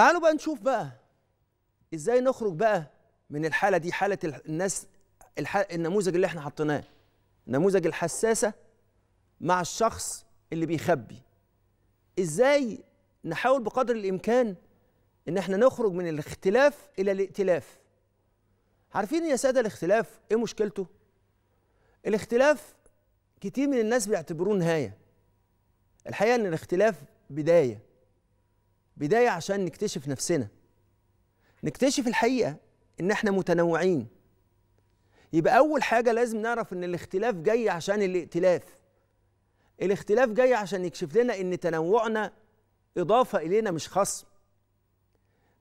تعالوا بقى نشوف بقى ازاي نخرج بقى من الحاله دي حاله الناس النموذج اللي احنا حطيناه نموذج الحساسه مع الشخص اللي بيخبي ازاي نحاول بقدر الامكان ان احنا نخرج من الاختلاف الى الائتلاف عارفين يا ساده الاختلاف ايه مشكلته الاختلاف كتير من الناس بيعتبروه نهايه الحقيقه ان الاختلاف بدايه بداية عشان نكتشف نفسنا نكتشف الحقيقة إن إحنا متنوعين يبقى أول حاجة لازم نعرف إن الاختلاف جاي عشان الائتلاف الاختلاف جاي عشان يكشف لنا إن تنوعنا إضافة إلينا مش خصم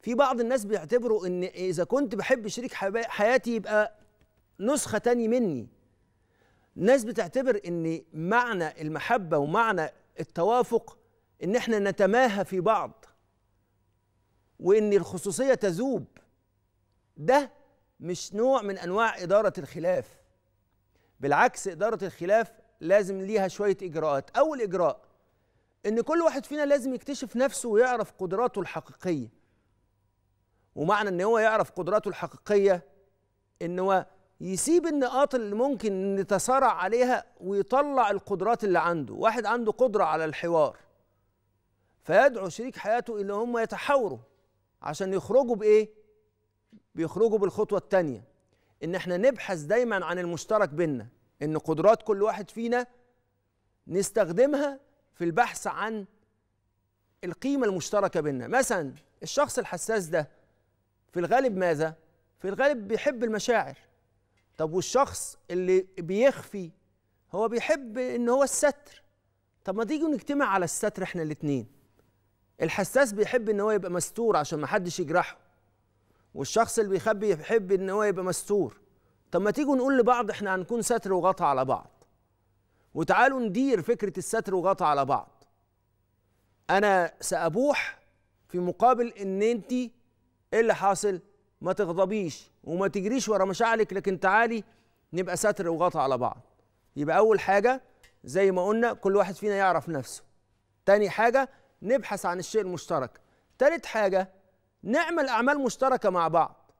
في بعض الناس بيعتبروا إن إذا كنت بحب شريك حياتي يبقى نسخة تاني مني ناس بتعتبر إن معنى المحبة ومعنى التوافق إن إحنا نتماهى في بعض وان الخصوصيه تذوب ده مش نوع من انواع اداره الخلاف بالعكس اداره الخلاف لازم ليها شويه اجراءات اول اجراء ان كل واحد فينا لازم يكتشف نفسه ويعرف قدراته الحقيقيه ومعنى ان هو يعرف قدراته الحقيقيه ان هو يسيب النقاط اللي ممكن نتصارع عليها ويطلع القدرات اللي عنده واحد عنده قدره على الحوار فيدعو شريك حياته الى هم يتحاوروا عشان يخرجوا بايه بيخرجوا بالخطوه الثانيه ان احنا نبحث دايما عن المشترك بينا ان قدرات كل واحد فينا نستخدمها في البحث عن القيمه المشتركه بينا مثلا الشخص الحساس ده في الغالب ماذا في الغالب بيحب المشاعر طب والشخص اللي بيخفي هو بيحب ان هو الستر طب ما تيجي نجتمع على الستر احنا الاتنين الحساس بيحب ان هو يبقى مستور عشان ما حدش يجرحه والشخص اللي بيخبي يحب ان هو يبقى مستور طب ما تيجوا نقول لبعض احنا هنكون ستر وغطى على بعض وتعالوا ندير فكره الستر وغطى على بعض انا سابوح في مقابل ان انت ايه اللي حاصل ما تغضبيش وما تجريش ورا مشاعرك لكن تعالي نبقى ستر وغطى على بعض يبقى اول حاجه زي ما قلنا كل واحد فينا يعرف نفسه تاني حاجه نبحث عن الشيء المشترك تالت حاجة نعمل أعمال مشتركة مع بعض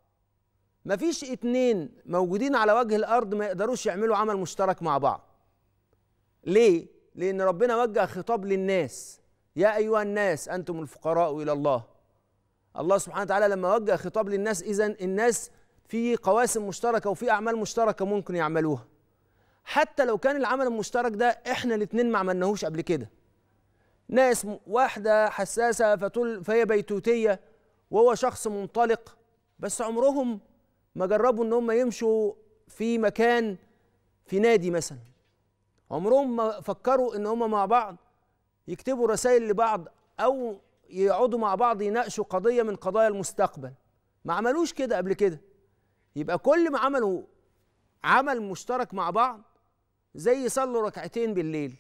مفيش اتنين موجودين على وجه الأرض ما يقدروش يعملوا عمل مشترك مع بعض ليه؟ لأن ربنا وجه خطاب للناس يا أيها الناس أنتم الفقراء إلى الله الله سبحانه وتعالى لما وجه خطاب للناس إذا الناس في قواسم مشتركة وفي أعمال مشتركة ممكن يعملوها حتى لو كان العمل المشترك ده احنا الاتنين ما عملناهوش قبل كده ناس واحدة حساسة فتقول فهي بيتوتية وهو شخص منطلق بس عمرهم ما جربوا ان هم يمشوا في مكان في نادي مثلا عمرهم ما فكروا ان هم مع بعض يكتبوا رسائل لبعض او يقعدوا مع بعض يناقشوا قضية من قضايا المستقبل ما عملوش كده قبل كده يبقى كل ما عملوا عمل مشترك مع بعض زي يصلوا ركعتين بالليل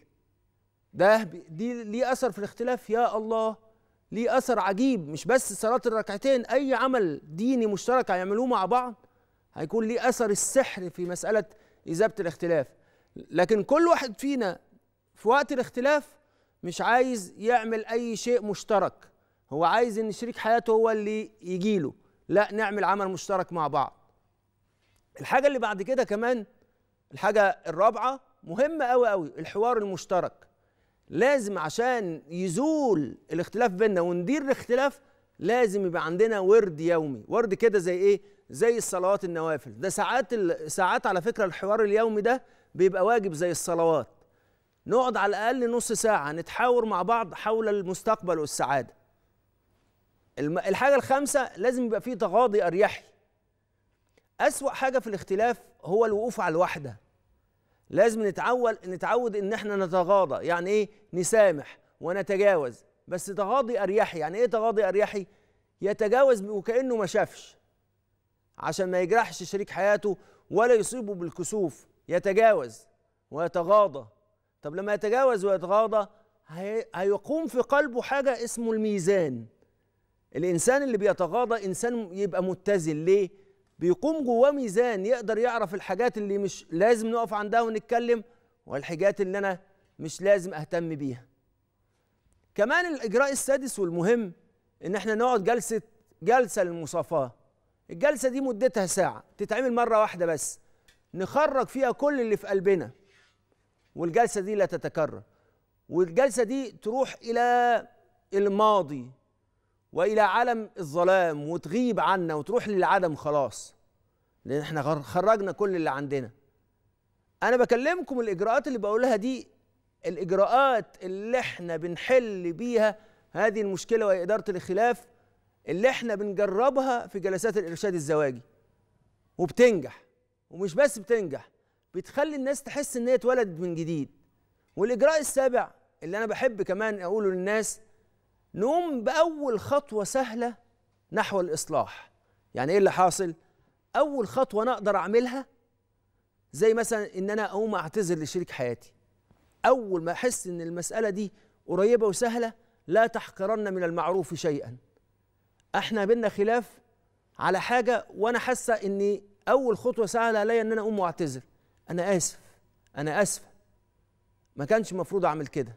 ده دي ليه اثر في الاختلاف يا الله ليه اثر عجيب مش بس صلاه الركعتين اي عمل ديني مشترك هيعملوه مع بعض هيكون ليه اثر السحر في مساله اذابه الاختلاف لكن كل واحد فينا في وقت الاختلاف مش عايز يعمل اي شيء مشترك هو عايز ان شريك حياته هو اللي يجيله لا نعمل عمل مشترك مع بعض الحاجه اللي بعد كده كمان الحاجه الرابعه مهمه قوي قوي الحوار المشترك لازم عشان يزول الاختلاف بيننا وندير الاختلاف لازم يبقى عندنا ورد يومي ورد كده زي ايه زي الصلوات النوافل ده ساعات ال... ساعات على فكره الحوار اليومي ده بيبقى واجب زي الصلوات نقعد على الاقل نص ساعه نتحاور مع بعض حول المستقبل والسعاده الحاجه الخامسه لازم يبقى في تغاضي اريحي اسوا حاجه في الاختلاف هو الوقوف على الوحده لازم نتعود نتعود ان احنا نتغاضى يعني ايه نسامح ونتجاوز بس تغاضي اريحي يعني ايه تغاضي اريحي يتجاوز وكانه ما شافش عشان ما يجرحش شريك حياته ولا يصيبه بالكسوف يتجاوز ويتغاضى طب لما يتجاوز ويتغاضى هيقوم في قلبه حاجه اسمه الميزان الانسان اللي بيتغاضى انسان يبقى متزن ليه بيقوم جواه ميزان يقدر يعرف الحاجات اللي مش لازم نقف عندها ونتكلم والحاجات اللي انا مش لازم اهتم بيها كمان الاجراء السادس والمهم ان احنا نقعد جلسه جلسه للمصافاه الجلسه دي مدتها ساعه تتعمل مره واحده بس نخرج فيها كل اللي في قلبنا والجلسه دي لا تتكرر والجلسه دي تروح الى الماضي والى عالم الظلام وتغيب عنا وتروح للعدم خلاص لان احنا خرجنا كل اللي عندنا انا بكلمكم الاجراءات اللي بقولها دي الاجراءات اللي احنا بنحل بيها هذه المشكله وهي اداره الخلاف اللي احنا بنجربها في جلسات الارشاد الزواجي وبتنجح ومش بس بتنجح بتخلي الناس تحس ان هي اتولدت من جديد والاجراء السابع اللي انا بحب كمان اقوله للناس نقوم بأول خطوة سهلة نحو الإصلاح يعني إيه اللي حاصل؟ أول خطوة أنا أقدر أعملها زي مثلا إن أنا أقوم أعتذر لشريك حياتي أول ما أحس إن المسألة دي قريبة وسهلة لا تحقرن من المعروف شيئا احنا بينا خلاف على حاجة وأنا حاسة إن أول خطوة سهلة عليا إن أنا أقوم وأعتذر أنا آسف أنا آسفة ما كانش المفروض أعمل كده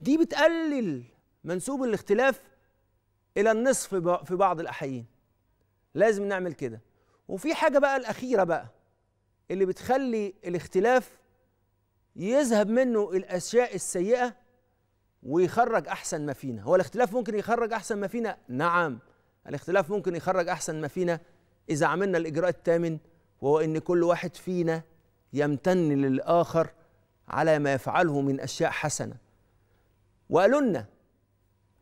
دي بتقلل منسوب الاختلاف الى النصف في بعض الاحيين لازم نعمل كده وفي حاجه بقى الاخيره بقى اللي بتخلي الاختلاف يذهب منه الاشياء السيئه ويخرج احسن ما فينا هو الاختلاف ممكن يخرج احسن ما فينا نعم الاختلاف ممكن يخرج احسن ما فينا اذا عملنا الاجراء الثامن وهو ان كل واحد فينا يمتن للاخر على ما يفعله من اشياء حسنه وقالوا لنا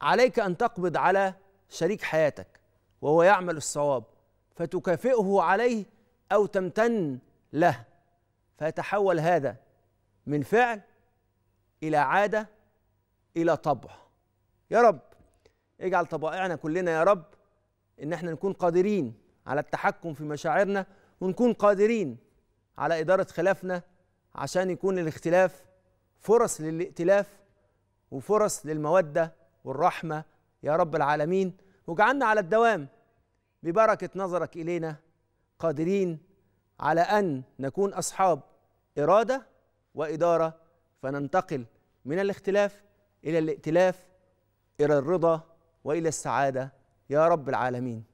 عليك أن تقبض على شريك حياتك وهو يعمل الصواب فتكافئه عليه أو تمتن له فيتحول هذا من فعل إلى عادة إلى طبع يا رب اجعل طبائعنا كلنا يا رب إن احنا نكون قادرين على التحكم في مشاعرنا ونكون قادرين على إدارة خلافنا عشان يكون الاختلاف فرص للائتلاف وفرص للموده والرحمة يا رب العالمين واجعلنا على الدوام ببركة نظرك إلينا قادرين على أن نكون أصحاب إرادة وإدارة فننتقل من الاختلاف إلى الائتلاف إلى الرضا وإلى السعادة يا رب العالمين